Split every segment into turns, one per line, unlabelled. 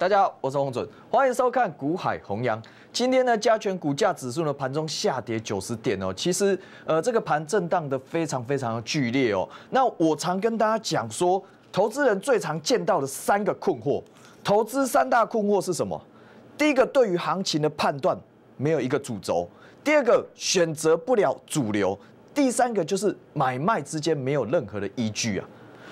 大家好，我是洪准，欢迎收看《股海弘扬》。今天呢，加权股价指数呢盘中下跌九十点哦。其实，呃，这个盘震荡的非常非常的剧烈哦。那我常跟大家讲说，投资人最常见到的三个困惑，投资三大困惑是什么？第一个，对于行情的判断没有一个主轴；第二个，选择不了主流；第三个，就是买卖之间没有任何的依据啊。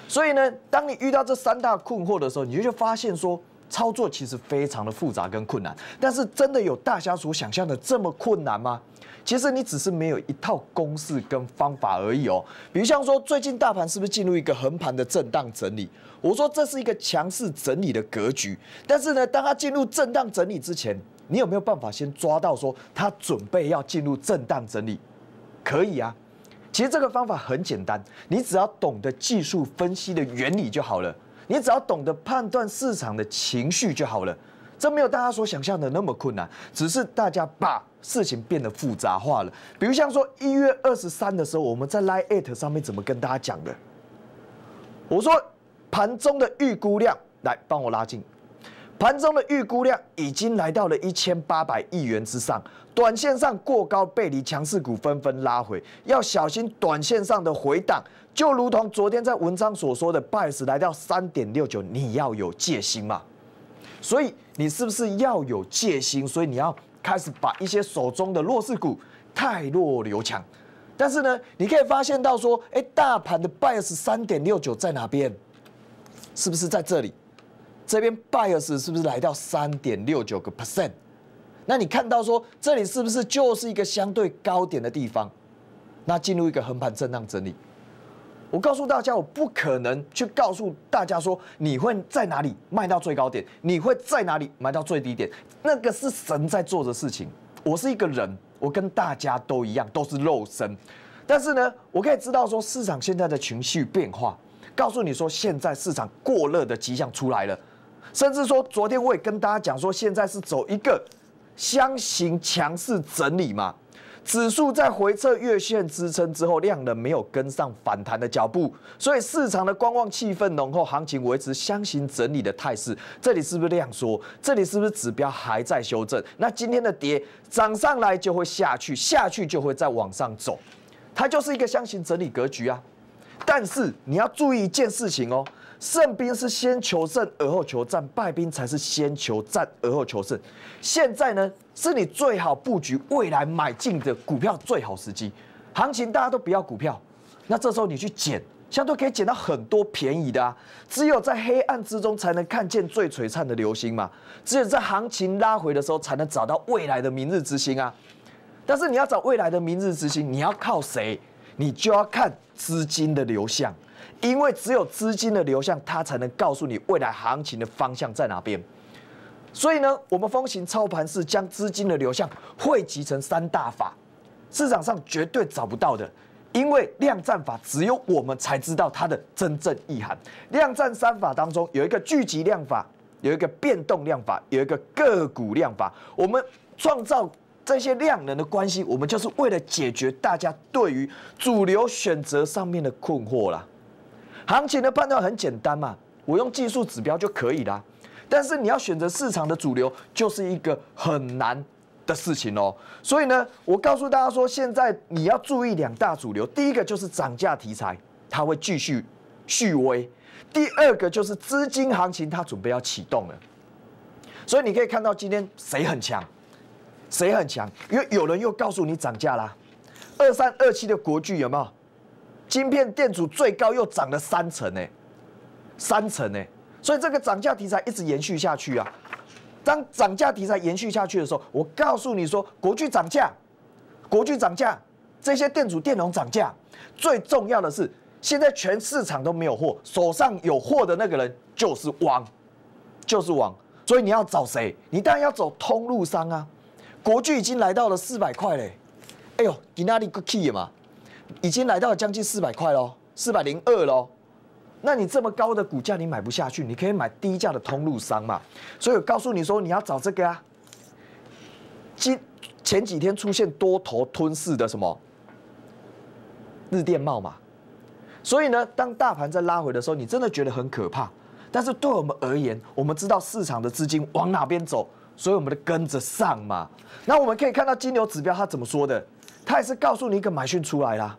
所以呢，当你遇到这三大困惑的时候，你就发现说。操作其实非常的复杂跟困难，但是真的有大家所想象的这么困难吗？其实你只是没有一套公式跟方法而已哦。比如像说，最近大盘是不是进入一个横盘的震荡整理？我说这是一个强势整理的格局。但是呢，当它进入震荡整理之前，你有没有办法先抓到说它准备要进入震荡整理？可以啊，其实这个方法很简单，你只要懂得技术分析的原理就好了。你只要懂得判断市场的情绪就好了，这没有大家所想象的那么困难，只是大家把事情变得复杂化了。比如像说一月二十三的时候，我们在 Line at 上面怎么跟大家讲的？我说盘中的预估量，来帮我拉近。盘中的预估量已经来到了一千八百亿元之上，短线上过高背离，强势股纷纷拉回，要小心短线上的回档。就如同昨天在文章所说的拜 i 来到三点六九，你要有戒心嘛。所以你是不是要有戒心？所以你要开始把一些手中的弱势股太弱留强。但是呢，你可以发现到说，哎，大盘的 BIAS 三点六九在哪边？是不是在这里？这边 b i a s 是不是来到三点六九个 percent？那你看到说这里是不是就是一个相对高点的地方？那进入一个横盘震荡整理。我告诉大家，我不可能去告诉大家说你会在哪里卖到最高点，你会在哪里买到最低点，那个是神在做的事情。我是一个人，我跟大家都一样，都是肉身。但是呢，我可以知道说市场现在的情绪变化，告诉你说现在市场过热的迹象出来了。甚至说，昨天我也跟大家讲说，现在是走一个箱型强势整理嘛。指数在回撤月线支撑之后，量能没有跟上反弹的脚步，所以市场的观望气氛浓厚，行情维持箱型整理的态势。这里是不是这样说？这里是不是指标还在修正？那今天的跌涨上来就会下去，下去就会再往上走，它就是一个箱型整理格局啊。但是你要注意一件事情哦。胜兵是先求胜而后求战，败兵才是先求战而后求胜。现在呢，是你最好布局未来买进的股票最好时机。行情大家都不要股票，那这时候你去捡，相对可以捡到很多便宜的啊。只有在黑暗之中才能看见最璀璨的流星嘛，只有在行情拉回的时候才能找到未来的明日之星啊。但是你要找未来的明日之星，你要靠谁？你就要看资金的流向。因为只有资金的流向，它才能告诉你未来行情的方向在哪边。所以呢，我们风行操盘是将资金的流向汇集成三大法，市场上绝对找不到的。因为量战法只有我们才知道它的真正意涵。量战三法当中有一个聚集量法，有一个变动量法，有一个个股量法。我们创造这些量能的关系，我们就是为了解决大家对于主流选择上面的困惑啦。行情的判断很简单嘛，我用技术指标就可以啦。但是你要选择市场的主流，就是一个很难的事情哦。所以呢，我告诉大家说，现在你要注意两大主流，第一个就是涨价题材，它会继续续威；第二个就是资金行情，它准备要启动了。所以你可以看到今天谁很强，谁很强，因为有人又告诉你涨价啦。二三二七的国剧有没有？晶片电阻最高又涨了三成呢，三成呢，所以这个涨价题材一直延续下去啊。当涨价题材延续下去的时候，我告诉你说，国巨涨价，国巨涨价，这些电阻电容涨价。最重要的是，现在全市场都没有货，手上有货的那个人就是王，就是王。所以你要找谁？你当然要走通路商啊。国巨已经来到了四百块嘞，哎呦，你那 o 个 key 嘛？已经来到了将近四百块喽，四百零二喽。那你这么高的股价你买不下去，你可以买低价的通路商嘛。所以我告诉你，说你要找这个啊。今前几天出现多头吞噬的什么日电帽嘛。所以呢，当大盘在拉回的时候，你真的觉得很可怕。但是对我们而言，我们知道市场的资金往哪边走，所以我们都跟着上嘛。那我们可以看到金牛指标它怎么说的？他也是告诉你，一个买讯出来啦，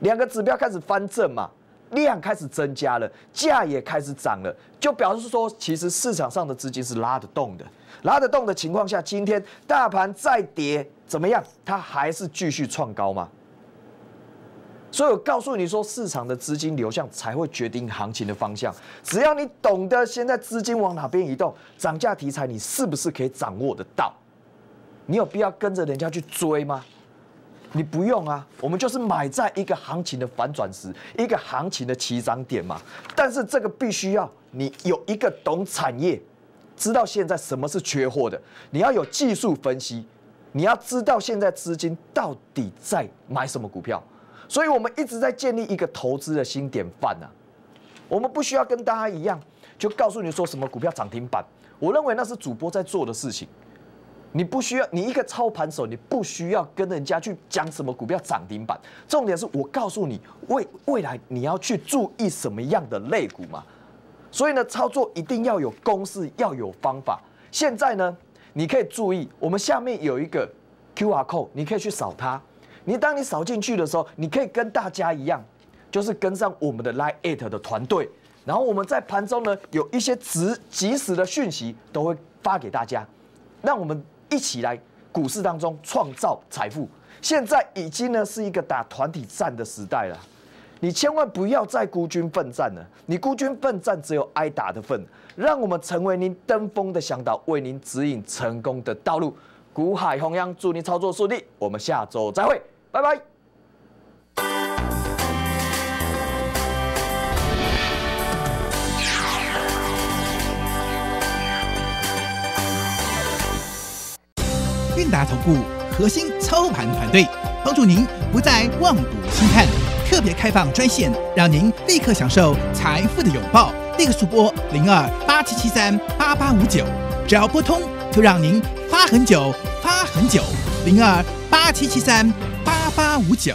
两个指标开始翻正嘛，量开始增加了，价也开始涨了，就表示说，其实市场上的资金是拉得动的，拉得动的情况下，今天大盘再跌怎么样，它还是继续创高嘛。所以我告诉你说，市场的资金流向才会决定行情的方向。只要你懂得现在资金往哪边移动，涨价题材你是不是可以掌握得到？你有必要跟着人家去追吗？你不用啊，我们就是买在一个行情的反转时，一个行情的起涨点嘛。但是这个必须要你有一个懂产业，知道现在什么是缺货的，你要有技术分析，你要知道现在资金到底在买什么股票。所以我们一直在建立一个投资的新典范啊。我们不需要跟大家一样，就告诉你说什么股票涨停板，我认为那是主播在做的事情。你不需要，你一个操盘手，你不需要跟人家去讲什么股票涨停板。重点是我告诉你，未未来你要去注意什么样的类股嘛。所以呢，操作一定要有公式，要有方法。现在呢，你可以注意，我们下面有一个 QR code，你可以去扫它。你当你扫进去的时候，你可以跟大家一样，就是跟上我们的 Light 的团队。然后我们在盘中呢，有一些即即时的讯息都会发给大家，让我们。一起来股市当中创造财富，现在已经呢是一个打团体战的时代了，你千万不要再孤军奋战了，你孤军奋战只有挨打的份。让我们成为您登峰的向导，为您指引成功的道路。股海弘扬祝您操作顺利，我们下周再会，拜拜。大投顾核心操盘团队帮助您不再望股兴叹，特别开放专线，让您立刻享受财富的拥抱。立刻速拨零二八七七三八八五九，只要拨通，就让您发很久发很久。零二八七七三八八五九。